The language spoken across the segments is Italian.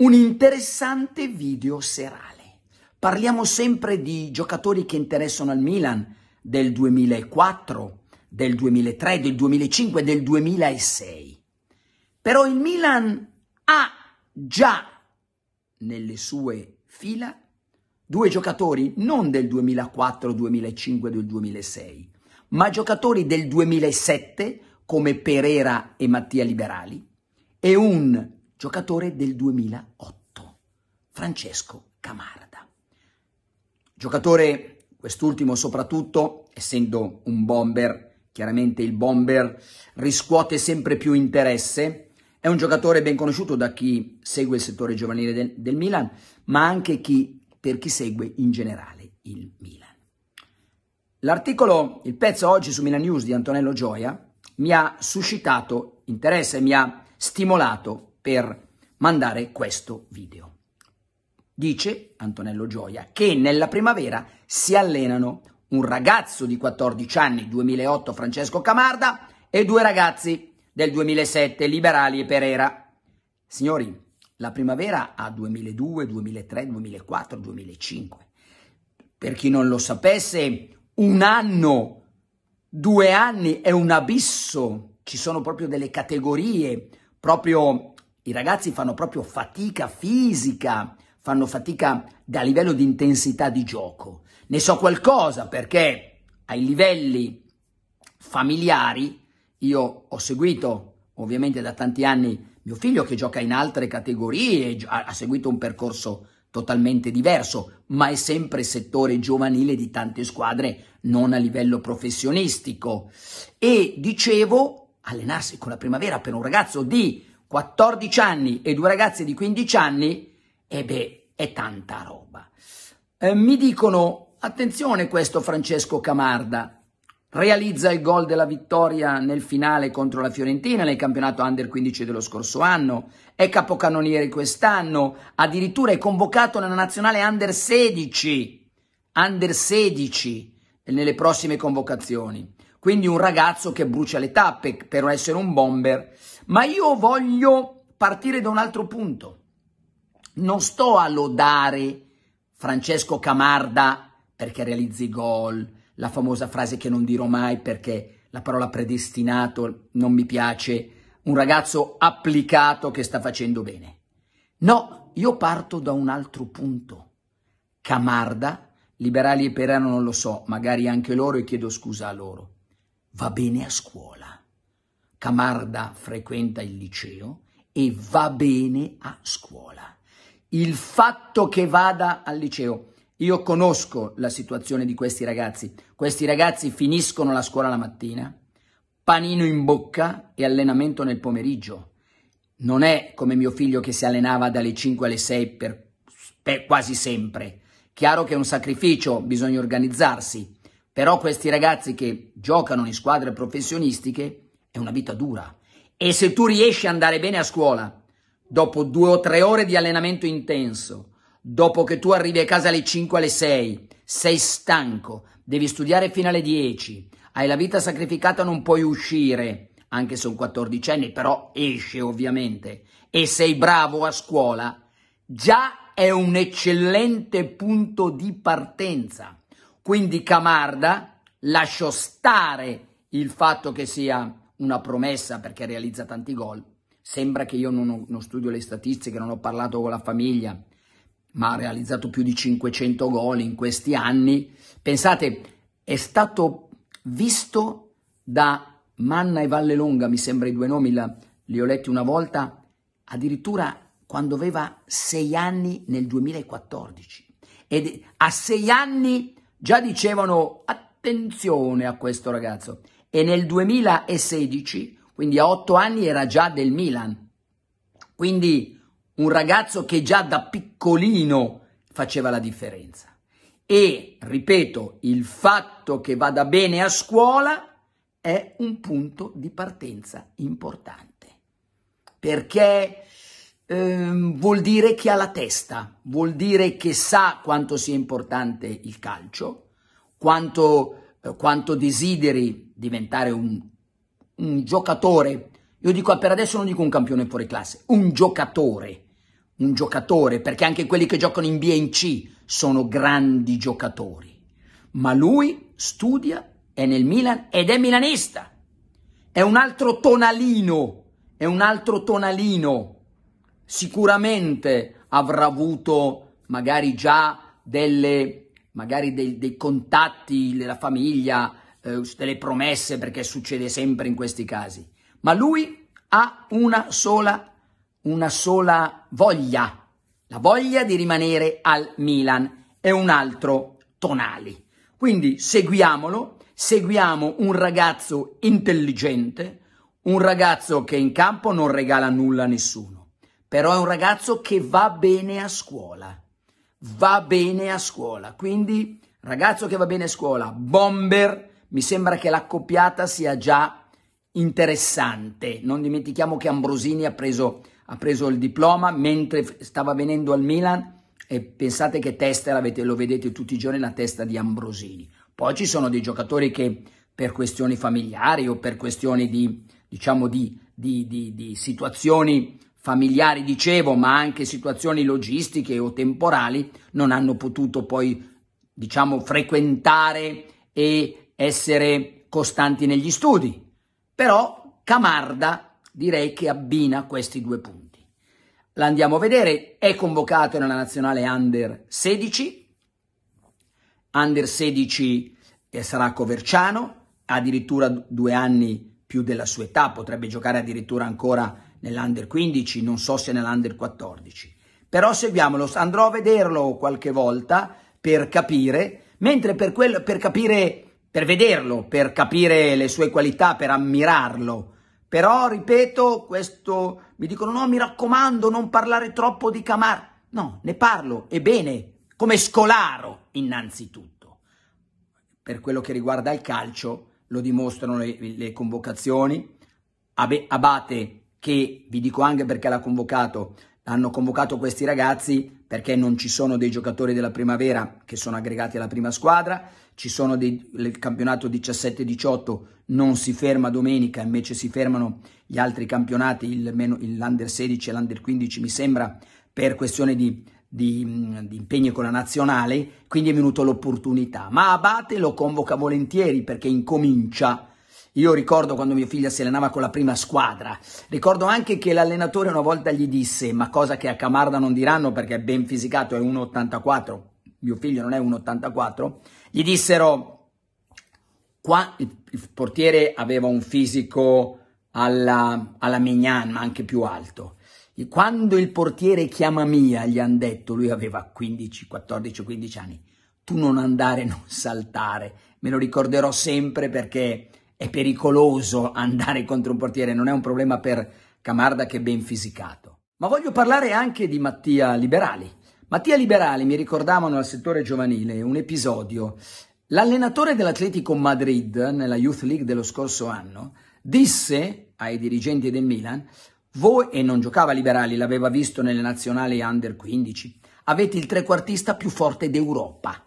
un interessante video serale. Parliamo sempre di giocatori che interessano al Milan del 2004, del 2003, del 2005, del 2006. Però il Milan ha già nelle sue fila due giocatori non del 2004, 2005, del 2006, ma giocatori del 2007 come Perera e Mattia Liberali e un giocatore del 2008, Francesco Camarda. Giocatore quest'ultimo soprattutto, essendo un bomber, chiaramente il bomber riscuote sempre più interesse, è un giocatore ben conosciuto da chi segue il settore giovanile del, del Milan, ma anche chi, per chi segue in generale il Milan. L'articolo, il pezzo oggi su Milan News di Antonello Gioia mi ha suscitato interesse, mi ha stimolato per mandare questo video. Dice Antonello Gioia che nella primavera si allenano un ragazzo di 14 anni, 2008 Francesco Camarda, e due ragazzi del 2007 Liberali e Pereira. Signori, la primavera ha 2002, 2003, 2004, 2005. Per chi non lo sapesse, un anno, due anni è un abisso. Ci sono proprio delle categorie, proprio i ragazzi fanno proprio fatica fisica, fanno fatica da livello di intensità di gioco. Ne so qualcosa perché ai livelli familiari io ho seguito ovviamente da tanti anni mio figlio che gioca in altre categorie, ha seguito un percorso totalmente diverso, ma è sempre settore giovanile di tante squadre, non a livello professionistico. E dicevo, allenarsi con la primavera per un ragazzo di 14 anni e due ragazze di 15 anni, e beh, è tanta roba. Eh, mi dicono, attenzione questo Francesco Camarda, realizza il gol della vittoria nel finale contro la Fiorentina nel campionato Under 15 dello scorso anno, è capocannoniere quest'anno, addirittura è convocato nella nazionale Under 16, Under 16 nelle prossime convocazioni quindi un ragazzo che brucia le tappe per essere un bomber, ma io voglio partire da un altro punto. Non sto a lodare Francesco Camarda perché realizzi gol, la famosa frase che non dirò mai perché la parola predestinato non mi piace, un ragazzo applicato che sta facendo bene. No, io parto da un altro punto. Camarda, liberali e perano non lo so, magari anche loro e chiedo scusa a loro va bene a scuola. Camarda frequenta il liceo e va bene a scuola. Il fatto che vada al liceo, io conosco la situazione di questi ragazzi, questi ragazzi finiscono la scuola la mattina, panino in bocca e allenamento nel pomeriggio. Non è come mio figlio che si allenava dalle 5 alle 6 per, per quasi sempre. Chiaro che è un sacrificio, bisogna organizzarsi, però questi ragazzi che giocano in squadre professionistiche è una vita dura. E se tu riesci ad andare bene a scuola, dopo due o tre ore di allenamento intenso, dopo che tu arrivi a casa alle 5 alle 6, sei stanco, devi studiare fino alle 10, hai la vita sacrificata, non puoi uscire, anche se un 14 anni, però esce ovviamente, e sei bravo a scuola, già è un eccellente punto di partenza. Quindi Camarda lasciò stare il fatto che sia una promessa perché realizza tanti gol. Sembra che io non, ho, non studio le statistiche, non ho parlato con la famiglia, ma ha realizzato più di 500 gol in questi anni. Pensate, è stato visto da Manna e Vallelonga, mi sembra i due nomi, la, li ho letti una volta, addirittura quando aveva sei anni nel 2014. Ed a sei anni già dicevano attenzione a questo ragazzo e nel 2016, quindi a otto anni, era già del Milan. Quindi un ragazzo che già da piccolino faceva la differenza. E, ripeto, il fatto che vada bene a scuola è un punto di partenza importante. Perché ehm, vuol dire che ha la testa, vuol dire che sa quanto sia importante il calcio, quanto, eh, quanto desideri diventare un, un giocatore. Io dico per adesso non dico un campione fuori classe, un giocatore, un giocatore, perché anche quelli che giocano in B e in C sono grandi giocatori. Ma lui studia, è nel Milan ed è milanista. È un altro tonalino, è un altro tonalino sicuramente avrà avuto magari già delle, magari dei, dei contatti della famiglia, eh, delle promesse, perché succede sempre in questi casi. Ma lui ha una sola, una sola voglia, la voglia di rimanere al Milan e un altro Tonali. Quindi seguiamolo, seguiamo un ragazzo intelligente, un ragazzo che in campo non regala nulla a nessuno, però è un ragazzo che va bene a scuola, va bene a scuola, quindi ragazzo che va bene a scuola, bomber, mi sembra che l'accoppiata sia già interessante, non dimentichiamo che Ambrosini ha preso, ha preso il diploma mentre stava venendo al Milan e pensate che testa l'avete, lo vedete tutti i giorni la testa di Ambrosini, poi ci sono dei giocatori che per questioni familiari o per questioni di, diciamo, di, di, di situazioni familiari, dicevo, ma anche situazioni logistiche o temporali, non hanno potuto poi, diciamo, frequentare e essere costanti negli studi. Però Camarda direi che abbina questi due punti. L'andiamo a vedere, è convocato nella nazionale under 16, under 16 eh, sarà Coverciano, addirittura due anni più della sua età, potrebbe giocare addirittura ancora nell'Under 15, non so se nell'Under 14. Però seguiamolo, andrò a vederlo qualche volta per capire, mentre per, quello, per capire, per vederlo, per capire le sue qualità, per ammirarlo. Però, ripeto, questo, mi dicono no, mi raccomando, non parlare troppo di Camar. No, ne parlo, e bene, come scolaro innanzitutto. Per quello che riguarda il calcio, lo dimostrano le, le convocazioni. Abate che vi dico anche perché l'ha convocato, hanno convocato questi ragazzi perché non ci sono dei giocatori della primavera che sono aggregati alla prima squadra, ci sono dei, il campionato 17-18 non si ferma domenica, invece si fermano gli altri campionati, il, l'Under 16 e l'Under 15 mi sembra, per questione di, di, di impegni con la nazionale, quindi è venuta l'opportunità. Ma Abate lo convoca volentieri perché incomincia io ricordo quando mio figlio si allenava con la prima squadra, ricordo anche che l'allenatore una volta gli disse, ma cosa che a Camarda non diranno perché è ben fisicato, è 1,84, mio figlio non è 1,84, gli dissero, qua il, il, portiere aveva un fisico alla, alla Mignan, ma anche più alto. E quando il portiere chiama Mia, gli hanno detto, lui aveva 15, 14, 15 anni, tu non andare, non saltare. Me lo ricorderò sempre perché è pericoloso andare contro un portiere, non è un problema per Camarda che è ben fisicato. Ma voglio parlare anche di Mattia Liberali. Mattia Liberali mi ricordavano al settore giovanile un episodio. L'allenatore dell'Atletico Madrid nella Youth League dello scorso anno disse ai dirigenti del Milan voi, e non giocava Liberali, l'aveva visto nelle nazionali under 15, avete il trequartista più forte d'Europa.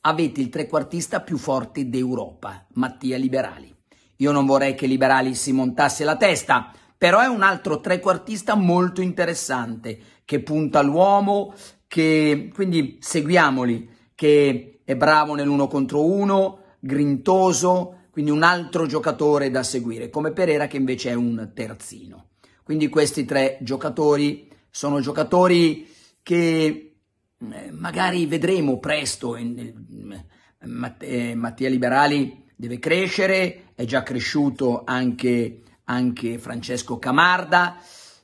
Avete il trequartista più forte d'Europa, Mattia Liberali. Io non vorrei che Liberali si montasse la testa, però è un altro trequartista molto interessante, che punta l'uomo, che... quindi seguiamoli, che è bravo nell'uno contro uno, grintoso, quindi un altro giocatore da seguire, come Pereira che invece è un terzino. Quindi questi tre giocatori sono giocatori che eh, magari vedremo presto. Eh, eh, Mattia Liberali deve crescere, è già cresciuto anche, anche Francesco Camarda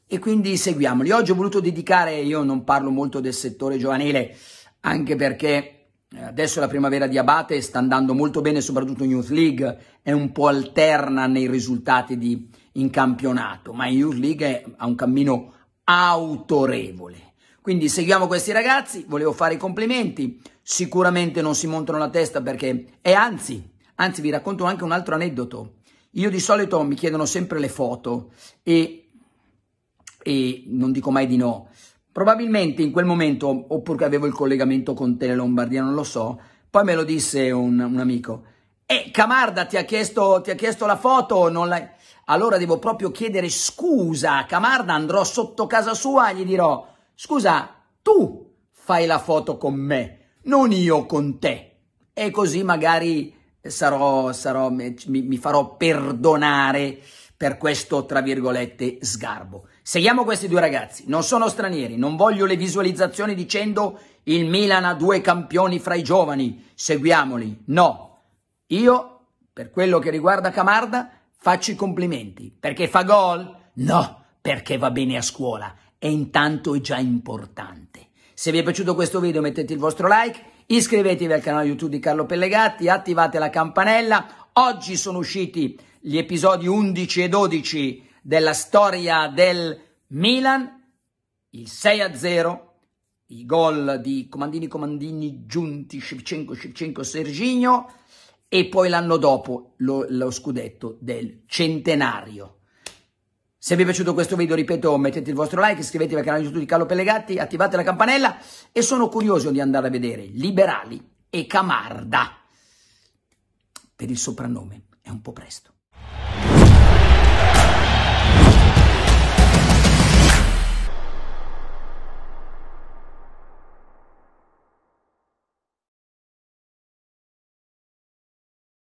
e quindi seguiamoli. Oggi ho voluto dedicare, io non parlo molto del settore giovanile, anche perché eh, adesso la primavera di Abate sta andando molto bene, soprattutto in Youth League, è un po' alterna nei risultati di, in campionato, ma in Youth League è, ha un cammino autorevole. Quindi seguiamo questi ragazzi, volevo fare i complimenti, sicuramente non si montano la testa perché, e anzi, Anzi, vi racconto anche un altro aneddoto. Io di solito mi chiedono sempre le foto e, e non dico mai di no. Probabilmente in quel momento, oppure avevo il collegamento con Tele Lombardia, non lo so, poi me lo disse un, un amico. Eh, Camarda ti ha chiesto, ti ha chiesto la foto, non l'hai... Allora devo proprio chiedere scusa a Camarda, andrò sotto casa sua e gli dirò, scusa, tu fai la foto con me, non io con te. E così magari sarò, sarò, mi, mi farò perdonare per questo, tra virgolette, sgarbo. Seguiamo questi due ragazzi, non sono stranieri, non voglio le visualizzazioni dicendo il Milan ha due campioni fra i giovani, seguiamoli. No, io, per quello che riguarda Camarda, faccio i complimenti. Perché fa gol? No, perché va bene a scuola e intanto è già importante. Se vi è piaciuto questo video mettete il vostro like Iscrivetevi al canale YouTube di Carlo Pellegatti, attivate la campanella. Oggi sono usciti gli episodi 11 e 12 della storia del Milan, il 6 a 0 i gol di Comandini, Comandini, Giunti, Shevchenko, Shevchenko, Serginio e poi l'anno dopo lo, lo scudetto del centenario se vi è piaciuto questo video, ripeto, mettete il vostro like, iscrivetevi al canale YouTube di Carlo Pellegatti, attivate la campanella e sono curioso di andare a vedere Liberali e Camarda. Per il soprannome è un po' presto.